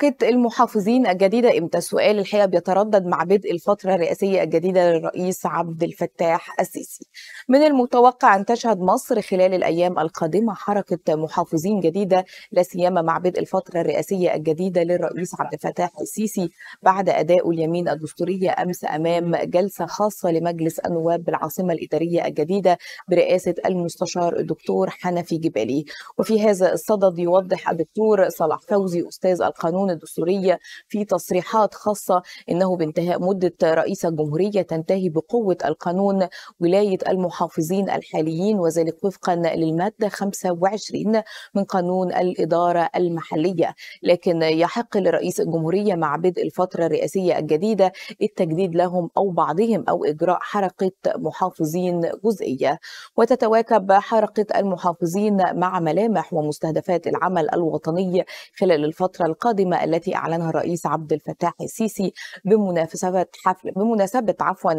طاقة المحافظين الجديدة امتى؟ السؤال الحقيقة بيتردد مع بدء الفترة الرئاسية الجديدة للرئيس عبد الفتاح السيسي. من المتوقع أن تشهد مصر خلال الأيام القادمة حركة محافظين جديدة لا سيما مع بدء الفترة الرئاسية الجديدة للرئيس عبد الفتاح السيسي بعد أداء اليمين الدستورية أمس أمام جلسة خاصة لمجلس النواب بالعاصمة الإدارية الجديدة برئاسة المستشار الدكتور حنفي جبالي. وفي هذا الصدد يوضح الدكتور صلاح فوزي أستاذ القانون القانون الدستورية في تصريحات خاصة أنه بانتهاء مدة رئيس الجمهورية تنتهي بقوة القانون ولاية المحافظين الحاليين وذلك وفقا للمادة 25 من قانون الإدارة المحلية لكن يحق لرئيس الجمهورية مع بدء الفترة الرئاسية الجديدة التجديد لهم أو بعضهم أو إجراء حركة محافظين جزئية وتتواكب حركة المحافظين مع ملامح ومستهدفات العمل الوطني خلال الفترة القادمة القمة التي أعلنها الرئيس عبد الفتاح السيسي بمناسبة حفل بمناسبة عفوا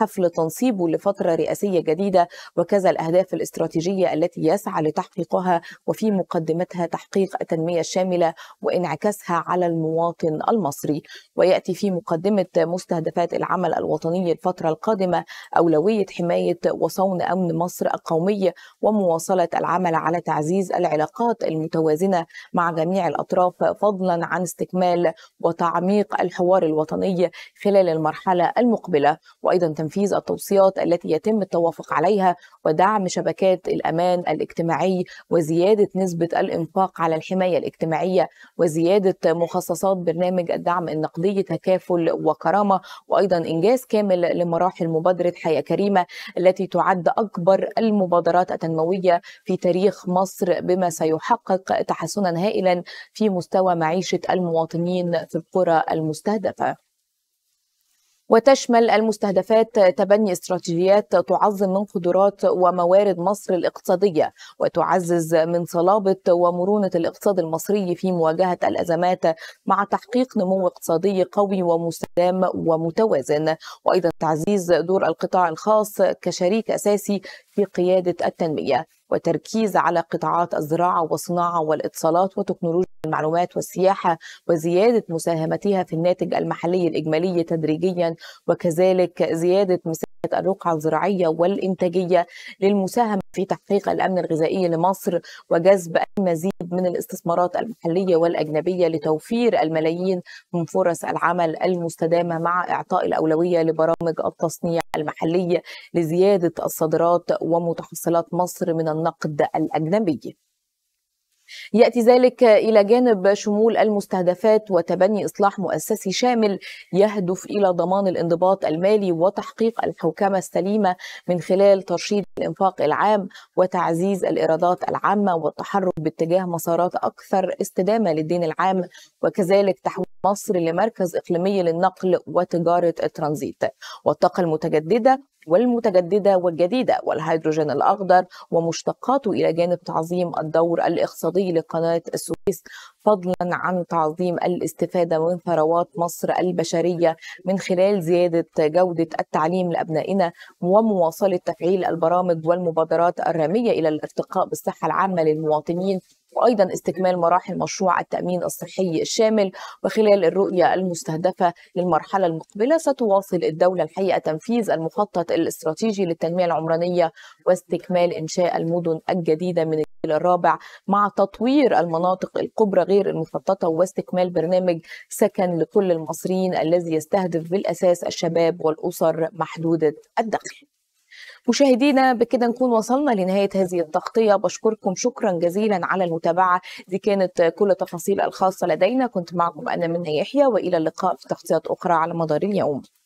حفل تنصيبه لفترة رئاسية جديدة وكذا الأهداف الاستراتيجية التي يسعى لتحقيقها وفي مقدمتها تحقيق التنمية الشاملة وانعكاسها على المواطن المصري ويأتي في مقدمة مستهدفات العمل الوطني الفترة القادمة أولوية حماية وصون أمن مصر القومي ومواصلة العمل على تعزيز العلاقات المتوازنة مع جميع الأطراف فضلا عن عن استكمال وتعميق الحوار الوطني خلال المرحلة المقبلة وأيضا تنفيذ التوصيات التي يتم التوافق عليها ودعم شبكات الأمان الاجتماعي وزيادة نسبة الإنفاق على الحماية الاجتماعية وزيادة مخصصات برنامج الدعم النقدي تكافل وكرامة وأيضا إنجاز كامل لمراحل مبادرة حياة كريمة التي تعد أكبر المبادرات التنموية في تاريخ مصر بما سيحقق تحسنا هائلا في مستوى معيشة المواطنين في القرى المستهدفه وتشمل المستهدفات تبني استراتيجيات تعظم من قدرات وموارد مصر الاقتصاديه وتعزز من صلابه ومرونه الاقتصاد المصري في مواجهه الازمات مع تحقيق نمو اقتصادي قوي ومستدام ومتوازن وايضا تعزيز دور القطاع الخاص كشريك اساسي في قياده التنميه وتركيز على قطاعات الزراعة والصناعة والاتصالات وتكنولوجيا المعلومات والسياحة وزيادة مساهمتها في الناتج المحلي الإجمالي تدريجيا وكذلك زيادة مساحة الرقعة الزراعية والإنتاجية للمساهمة في تحقيق الأمن الغذائي لمصر وجذب المزيد من الاستثمارات المحلية والأجنبية لتوفير الملايين من فرص العمل المستدامة مع إعطاء الأولوية لبرامج التصنيع المحلي لزيادة الصادرات ومتحصلات مصر من النقد الأجنبي ياتي ذلك الى جانب شمول المستهدفات وتبني اصلاح مؤسسي شامل يهدف الى ضمان الانضباط المالي وتحقيق الحوكمه السليمه من خلال ترشيد الانفاق العام وتعزيز الايرادات العامه والتحرك باتجاه مسارات اكثر استدامه للدين العام وكذلك تحويل مصر لمركز اقليمي للنقل وتجاره الترانزيت والطاقه المتجدده والمتجددة والجديدة والهيدروجين الأخضر ومشتقاته إلى جانب تعظيم الدور الاقتصادي لقناة السويس فضلا عن تعظيم الاستفادة من ثروات مصر البشرية من خلال زيادة جودة التعليم لأبنائنا ومواصلة تفعيل البرامج والمبادرات الرامية إلى الارتقاء بالصحة العامة للمواطنين وأيضا استكمال مراحل مشروع التأمين الصحي الشامل وخلال الرؤية المستهدفة للمرحلة المقبلة ستواصل الدولة الحقيقة تنفيذ المخطط الاستراتيجي للتنمية العمرانية واستكمال إنشاء المدن الجديدة من الجيل الرابع مع تطوير المناطق الكبرى غير المخططة واستكمال برنامج سكن لكل المصريين الذي يستهدف بالأساس الشباب والأسر محدودة الدخل مشاهدينا بكده نكون وصلنا لنهاية هذه التغطية بشكركم شكرا جزيلا على المتابعة دي كانت كل التفاصيل الخاصة لدينا كنت معكم أنا من يحيى وإلى اللقاء في تغطيات أخرى على مدار اليوم